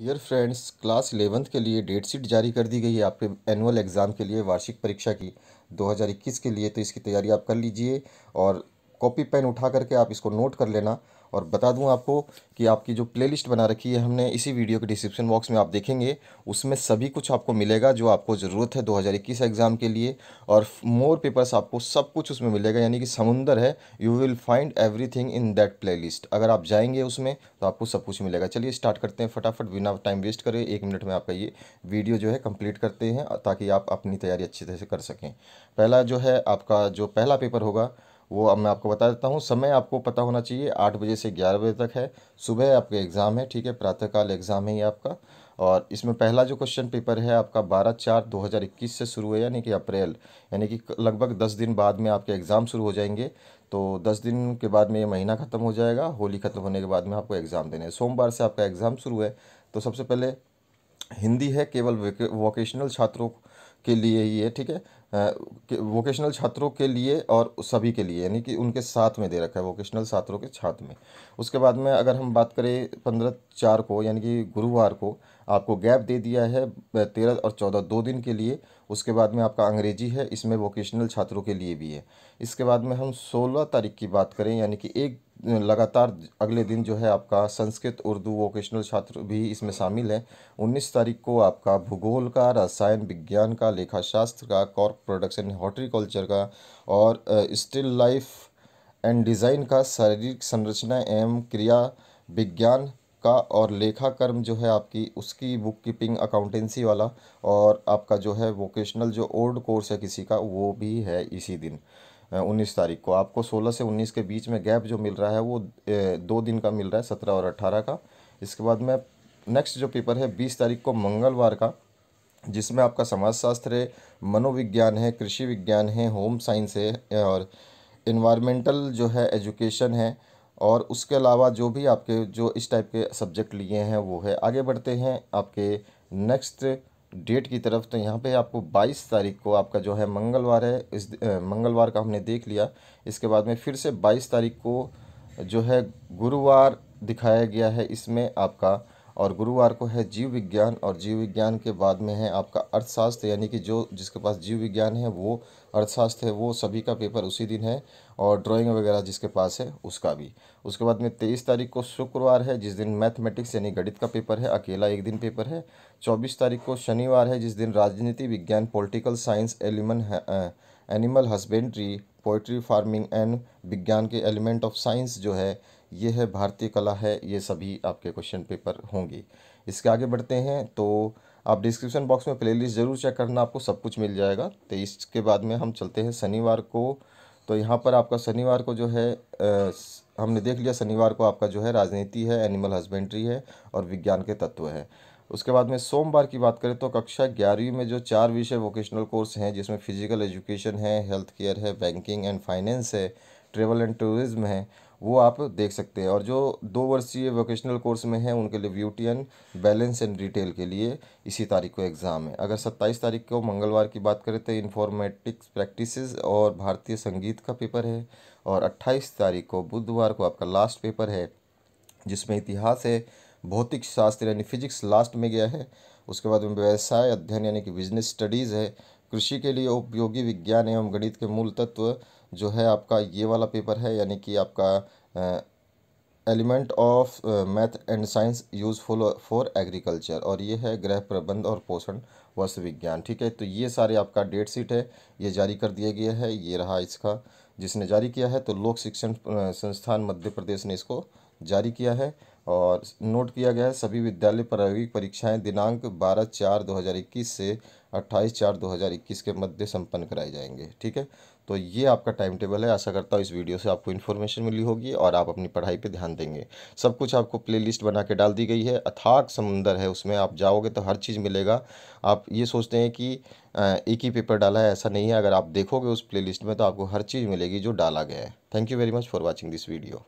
dear friends class eleventh के लिए date sheet जारी कर दी गई है आपके एनुअल एग्ज़ाम के लिए वार्षिक परीक्षा की 2021 के लिए तो इसकी तैयारी आप कर लीजिए और कॉपी पेन उठा करके आप इसको नोट कर लेना और बता दूं आपको कि आपकी जो प्लेलिस्ट बना रखी है हमने इसी वीडियो के डिस्क्रिप्शन बॉक्स में आप देखेंगे उसमें सभी कुछ आपको मिलेगा जो आपको ज़रूरत है 2021 एग्ज़ाम के लिए और मोर पेपर्स आपको सब कुछ उसमें मिलेगा यानी कि समुंदर है you will find every in that play अगर आप जाएंगे उसमें तो आपको सब कुछ मिलेगा चलिए स्टार्ट करते हैं फटाफट बिना टाइम वेस्ट करें एक मिनट में आपका ये वीडियो जो है कम्प्लीट करते हैं ताकि आप अपनी तैयारी अच्छी तरह से कर सकें पहला जो है आपका जो पहला पेपर होगा वो अब मैं आपको बता देता हूँ समय आपको पता होना चाहिए आठ बजे से ग्यारह बजे तक है सुबह आपके एग्ज़ाम है ठीक है प्रातःकाल एग्ज़ाम है ये आपका और इसमें पहला जो क्वेश्चन पेपर है आपका बारह चार दो हज़ार इक्कीस से शुरू है यानी कि अप्रैल यानी कि लगभग दस दिन बाद में आपके एग्ज़ाम शुरू हो जाएंगे तो दस दिन के बाद में ये महीना ख़त्म हो जाएगा होली ख़त्म होने के बाद में आपको एग्ज़ाम देने हैं सोमवार से आपका एग्ज़ाम शुरू है तो सबसे पहले हिंदी है केवल वोकेशनल छात्रों के लिए ही है ठीक है वोकेशनल छात्रों के लिए और सभी के लिए यानी कि उनके साथ में दे रखा है वोकेशनल छात्रों के छात्र में उसके बाद में अगर हम बात करें पंद्रह चार को यानी कि गुरुवार को आपको गैप दे दिया है तेरह और चौदह दो दिन के लिए उसके बाद में आपका अंग्रेजी है इसमें वोकेशनल छात्रों के लिए भी है इसके बाद में हम सोलह तारीख की बात करें यानी कि एक लगातार अगले दिन जो है आपका संस्कृत उर्दू वोकेशनल छात्र भी इसमें शामिल है उन्नीस तारीख को आपका भूगोल का रसायन विज्ञान का लेखा शास्त्र का कॉर्प प्रोडक्शन हॉर्टिकल्चर का और स्टिल लाइफ एंड डिज़ाइन का शारीरिक संरचना एवं क्रिया विज्ञान का और लेखा कर्म जो है आपकी उसकी बुक कीपिंग अकाउंटेंसी वाला और आपका जो है वोकेशनल जो ओल्ड कोर्स है किसी का वो भी है इसी दिन uh, उन्नीस तारीख को आपको सोलह से उन्नीस के बीच में गैप जो मिल रहा है वो uh, दो दिन का मिल रहा है सत्रह और अट्ठारह का इसके बाद में नेक्स्ट जो पेपर है बीस तारीख को मंगलवार का जिसमें आपका समाजशास्त्र है मनोविज्ञान है कृषि विज्ञान है होम साइंस है और इन्वायरमेंटल जो है एजुकेशन है और उसके अलावा जो भी आपके जो इस टाइप के सब्जेक्ट लिए हैं वो है आगे बढ़ते हैं आपके नेक्स्ट डेट की तरफ तो यहाँ पे आपको 22 तारीख को आपका जो है मंगलवार है इस मंगलवार का हमने देख लिया इसके बाद में फिर से 22 तारीख को जो है गुरुवार दिखाया गया है इसमें आपका और गुरुवार को है जीव विज्ञान और जीव विज्ञान के बाद में है आपका अर्थशास्त्र यानी कि जो जिसके पास जीव विज्ञान है वो अर्थशास्त्र है वो सभी का पेपर उसी दिन है और ड्राइंग वगैरह जिसके पास है उसका भी उसके बाद में तेईस तारीख को शुक्रवार है जिस दिन मैथमेटिक्स यानी गणित का पेपर है अकेला एक दिन पेपर है चौबीस तारीख को शनिवार है जिस दिन राजनीति विज्ञान पोलिटिकल साइंस एलिमन animal husbandry poultry farming and विज्ञान के एलिमेंट ऑफ साइंस जो है ये है भारतीय कला है ये सभी आपके क्वेश्चन पेपर होंगे इसके आगे बढ़ते हैं तो आप डिस्क्रिप्शन बॉक्स में प्लेलिस्ट ज़रूर चेक करना आपको सब कुछ मिल जाएगा तो इसके बाद में हम चलते हैं शनिवार को तो यहाँ पर आपका शनिवार को जो है आ, हमने देख लिया शनिवार को आपका जो है राजनीति है एनिमल हस्बेंड्री है और विज्ञान के तत्व है उसके बाद में सोमवार की बात करें तो कक्षा ग्यारहवीं में जो चार विषय वोकेशनल कोर्स हैं जिसमें फिजिकल एजुकेशन है हेल्थ केयर है बैंकिंग एंड फाइनेंस है ट्रेवल एंड टूरिज्म है वो आप देख सकते हैं और जो दो वर्षीय वोकेशनल कोर्स में है उनके लिए beauty and balance and retail के लिए इसी तारीख को एग्ज़ाम है अगर सत्ताईस तारीख को मंगलवार की बात करें तो इन्फॉर्मेटिक्स प्रैक्टिस और भारतीय संगीत का पेपर है और अट्ठाईस तारीख को बुधवार को आपका लास्ट पेपर है जिसमें इतिहास है भौतिक शास्त्र यानी फिजिक्स लास्ट में गया है उसके बाद में व्यवसाय अध्ययन यानी कि बिजनेस स्टडीज़ है कृषि के लिए उपयोगी विज्ञान एवं गणित के मूल तत्व जो है आपका ये वाला पेपर है यानी कि आपका element of math and science useful for agriculture और ये है ग्रह प्रबंध और पोषण वस्तु विज्ञान ठीक है तो ये सारे आपका डेट शीट है ये जारी कर दिया गया है ये रहा इसका जिसने जारी किया है तो लोक शिक्षण संस्थान मध्य प्रदेश ने इसको जारी किया है और नोट किया गया है सभी विद्यालय प्रायोगिक परीक्षाएं दिनांक 12 चार 2021 से 28 चार 2021 के मध्य संपन्न कराए जाएंगे ठीक है तो ये आपका टाइम टेबल है आशा करता हूँ इस वीडियो से आपको इन्फॉर्मेशन मिली होगी और आप अपनी पढ़ाई पे ध्यान देंगे सब कुछ आपको प्लेलिस्ट बना के डाल दी गई है अथाक समुंदर है उसमें आप जाओगे तो हर चीज़ मिलेगा आप ये सोचते हैं कि एक ही पेपर डाला है ऐसा नहीं है अगर आप देखोगे उस प्ले में तो आपको हर चीज़ मिलेगी जो डाला गया है thank you very much for watching this video